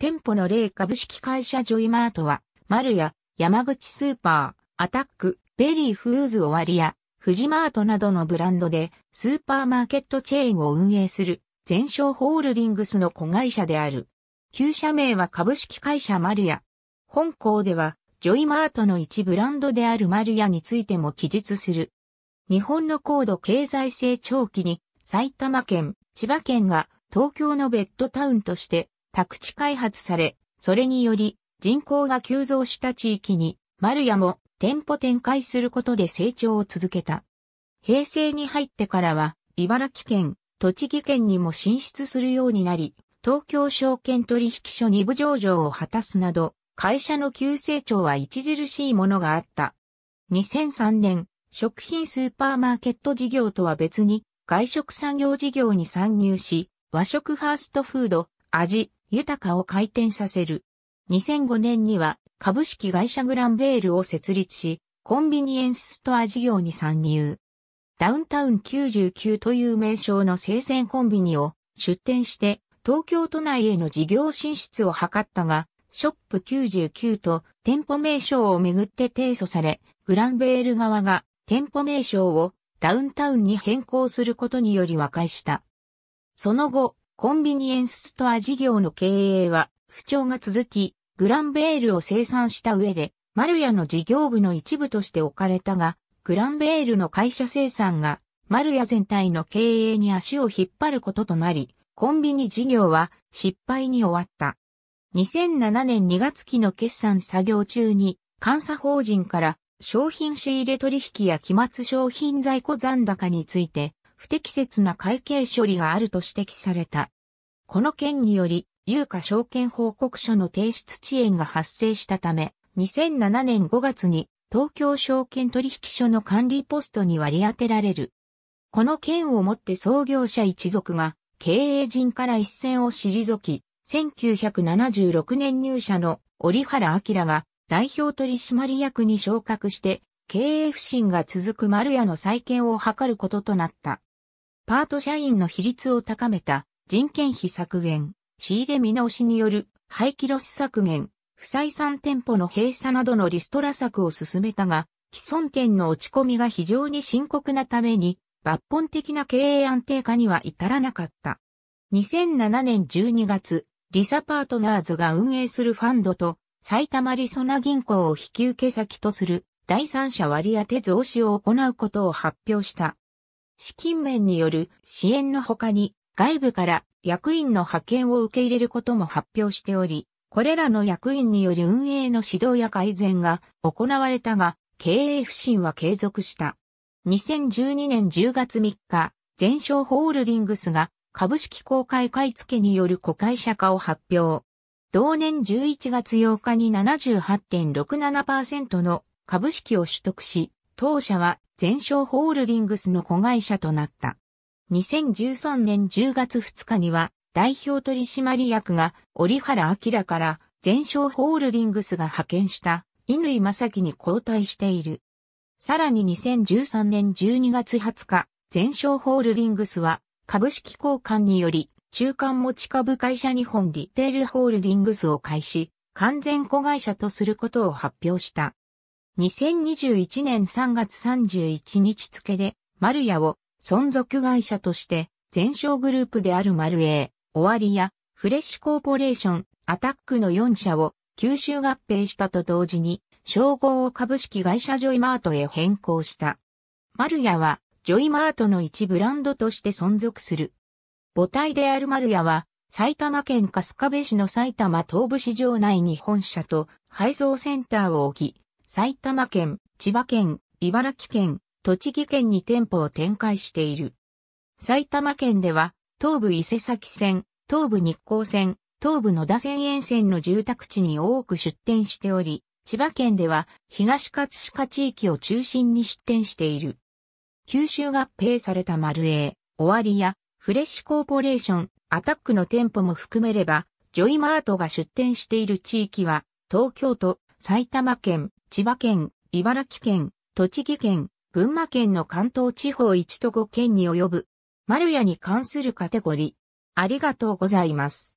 店舗の例株式会社ジョイマートは、マルヤ、山口スーパー、アタック、ベリーフーズオワリア、フジマートなどのブランドで、スーパーマーケットチェーンを運営する、全商ホールディングスの子会社である。旧社名は株式会社マルヤ。本校では、ジョイマートの一ブランドであるマルヤについても記述する。日本の高度経済成長期に埼玉県、千葉県が東京のベッドタウンとして宅地開発され、それにより人口が急増した地域に、丸屋も店舗展開することで成長を続けた。平成に入ってからは、茨城県、栃木県にも進出するようになり、東京証券取引所に部上場を果たすなど、会社の急成長は著しいものがあった。2003年、食品スーパーマーケット事業とは別に、外食産業事業に参入し、和食ファーストフード、味、豊かを回転させる。2005年には株式会社グランベールを設立し、コンビニエンスストア事業に参入。ダウンタウン99という名称の生鮮コンビニを出店して東京都内への事業進出を図ったが、ショップ99と店舗名称をめぐって提訴され、グランベール側が店舗名称をダウンタウンに変更することにより和解した。その後、コンビニエンスストア事業の経営は不調が続き、グランベールを生産した上で、マルヤの事業部の一部として置かれたが、グランベールの会社生産が、マルヤ全体の経営に足を引っ張ることとなり、コンビニ事業は失敗に終わった。2007年2月期の決算作業中に、監査法人から商品仕入れ取引や期末商品在庫残高について不適切な会計処理があると指摘された。この件により、有価証券報告書の提出遅延が発生したため、2007年5月に東京証券取引所の管理ポストに割り当てられる。この件をもって創業者一族が経営陣から一線を退き、1976年入社の折原明が代表取締役に昇格して経営不振が続く丸屋の再建を図ることとなった。パート社員の比率を高めた人件費削減、仕入れ見直しによる廃棄ロス削減、不採算店舗の閉鎖などのリストラ策を進めたが、既存店の落ち込みが非常に深刻なために、抜本的な経営安定化には至らなかった。2007年12月、リサパートナーズが運営するファンドと、埼玉リソナ銀行を引き受け先とする第三者割当増資を行うことを発表した。資金面による支援の他に、外部から役員の派遣を受け入れることも発表しており、これらの役員による運営の指導や改善が行われたが、経営不振は継続した。2012年10月3日、全商ホールディングスが株式公開買付による子会社化を発表。同年11月8日に78.67%の株式を取得し、当社は全商ホールディングスの子会社となった。2013年10月2日には代表取締役が折原明から全商ホールディングスが派遣した乾正樹に交代している。さらに2013年12月20日、全商ホールディングスは株式交換により中間持ち株会社日本リテールホールディングスを開始、完全子会社とすることを発表した。2021年3月31日付で、マルヤを存続会社として、全商グループであるマルエー、オワリや、フレッシュコーポレーション、アタックの4社を吸収合併したと同時に、称号を株式会社ジョイマートへ変更した。マルヤは、ジョイマートの一ブランドとして存続する。母体であるマルヤは、埼玉県春日部市の埼玉東部市場内に本社と配送センターを置き、埼玉県、千葉県、茨城県、栃木県に店舗を展開している。埼玉県では、東武伊勢崎線、東武日光線、東武野田線沿線の住宅地に多く出店しており、千葉県では東葛飾地域を中心に出店している。九州合併された丸 A、終わりや、フレッシュコーポレーション、アタックの店舗も含めれば、ジョイマートが出店している地域は、東京都、埼玉県、千葉県、茨城県、栃木県、群馬県の関東地方1都5県に及ぶ、マルヤに関するカテゴリー。ありがとうございます。